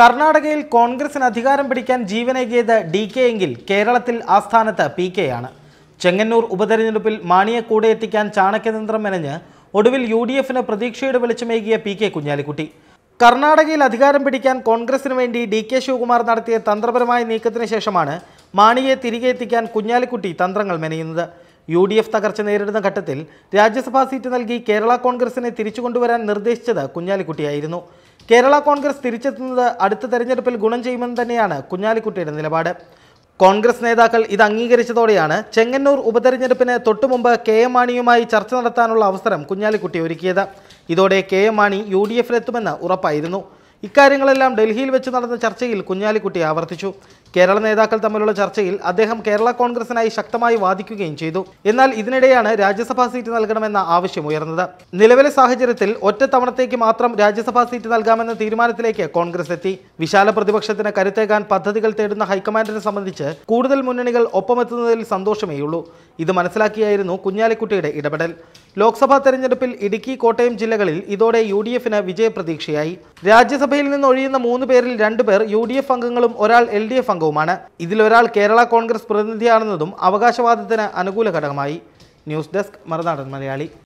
കർണാടകയിൽ കോൺഗ്രസിന് അധികാരം പിടിക്കാൻ ജീവനേകിയത് ഡി കെ എങ്കിൽ കേരളത്തിൽ ആസ്ഥാനത്ത് പി കെ ആണ് ചെങ്ങന്നൂർ ഉപതെരഞ്ഞെടുപ്പിൽ മാണിയെ കൂടെ എത്തിക്കാൻ ചാണക്യതന്ത്രം മെനഞ്ഞ് ഒടുവിൽ യു ഡി എഫിന് പ്രതീക്ഷയുടെ വെളിച്ചമേകിയ പി കെ കുഞ്ഞാലിക്കുട്ടി കർണാടകയിൽ അധികാരം പിടിക്കാൻ കോൺഗ്രസിന് വേണ്ടി ഡി കെ ശിവകുമാർ നടത്തിയ തന്ത്രപരമായ നീക്കത്തിന് ശേഷമാണ് മാണിയെ തിരികെ എത്തിക്കാൻ കുഞ്ഞാലിക്കുട്ടി തന്ത്രങ്ങൾ മെനയുന്നത് യു ഡി എഫ് തകർച്ച നേരിടുന്ന ഘട്ടത്തിൽ രാജ്യസഭാ സീറ്റ് നൽകി കേരള കോൺഗ്രസിനെ തിരിച്ചു കൊണ്ടുവരാൻ നിർദ്ദേശിച്ചത് കുഞ്ഞാലിക്കുട്ടിയായിരുന്നു കേരള കോൺഗ്രസ് തിരിച്ചെത്തുന്നത് അടുത്ത തെരഞ്ഞെടുപ്പിൽ ഗുണം ചെയ്യുമെന്ന് തന്നെയാണ് കുഞ്ഞാലിക്കുട്ടിയുടെ നിലപാട് കോൺഗ്രസ് നേതാക്കൾ ഇത് അംഗീകരിച്ചതോടെയാണ് ചെങ്ങന്നൂർ ഉപതെരഞ്ഞെടുപ്പിന് തൊട്ടുമുമ്പ് കെ എം മാണിയുമായി ചർച്ച നടത്താനുള്ള അവസരം കുഞ്ഞാലിക്കുട്ടി ഒരുക്കിയത് ഇതോടെ K M Mani U D എഫിലെത്തുമെന്ന് ഉറപ്പായിരുന്നു ഇക്കാര്യങ്ങളെല്ലാം ഡൽഹിയിൽ വെച്ച് നടന്ന ചർച്ചയിൽ കുഞ്ഞാലിക്കുട്ടി ആവർത്തിച്ചു കേരള നേതാക്കൾ തമ്മിലുള്ള ചർച്ചയിൽ അദ്ദേഹം കേരള കോൺഗ്രസിനായി ശക്തമായി വാദിക്കുകയും ചെയ്തു എന്നാൽ ഇതിനിടെയാണ് രാജ്യസഭാ സീറ്റ് നൽകണമെന്ന ആവശ്യം ഉയർന്നത് നിലവിലെ സാഹചര്യത്തിൽ ഒറ്റ മാത്രം രാജ്യസഭാ സീറ്റ് നൽകാമെന്ന തീരുമാനത്തിലേക്ക് കോൺഗ്രസ് എത്തി വിശാല പ്രതിപക്ഷത്തിന് കരുത്തേകാൻ പദ്ധതികൾ തേടുന്ന ഹൈക്കമാൻഡിനെ സംബന്ധിച്ച് കൂടുതൽ മുന്നണികൾ ഒപ്പമെത്തുന്നതിൽ സന്തോഷമേയുള്ളൂ ഇത് മനസ്സിലാക്കിയായിരുന്നു കുഞ്ഞാലിക്കുട്ടിയുടെ ഇടപെടൽ ലോക്സഭാ തെരഞ്ഞെടുപ്പിൽ ഇടുക്കി കോട്ടയം ജില്ലകളിൽ ഇതോടെ യു ഡി എഫിന് വിജയപ്രതീക്ഷയായി രാജ്യസഭയിൽ നിന്ന് ഒഴിയുന്ന മൂന്ന് പേരിൽ രണ്ടുപേർ യു ഡി എഫ് അംഗങ്ങളും ഒരാൾ എൽ ഡി എഫ് അംഗവുമാണ് ഇതിലൊരാൾ കേരള കോൺഗ്രസ് പ്രതിനിധിയാണെന്നതും അവകാശവാദത്തിന് അനുകൂല ഘടകമായി ന്യൂസ് ഡെസ്ക് മറുനാടൻ മലയാളി